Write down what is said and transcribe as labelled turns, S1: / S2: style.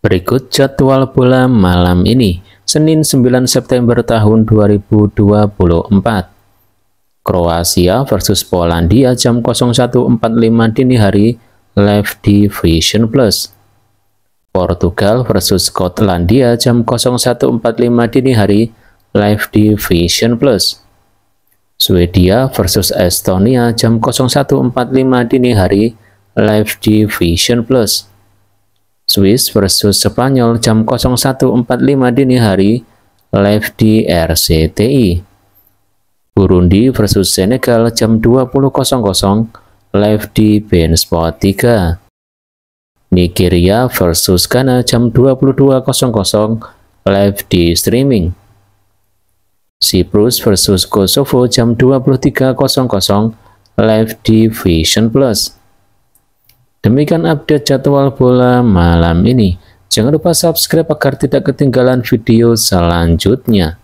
S1: Berikut jadwal bola malam ini, Senin 9 September tahun 2024. Kroasia versus Polandia jam 01.45 dini hari, live di Vision Plus. Portugal versus Skotlandia jam 01.45 dini hari, live di Vision Plus. Swedia versus Estonia jam 01.45 dini hari, live di Vision Plus. Swiss versus Spanyol jam 01.45 dini hari live di RCTI. Burundi versus Senegal jam 20.00 live di Sport 3. Nigeria versus Ghana jam 22.00 live di streaming. Cyprus versus Kosovo jam 23.00 live di Vision Plus. Demikian update jadwal bola malam ini. Jangan lupa subscribe agar tidak ketinggalan video selanjutnya.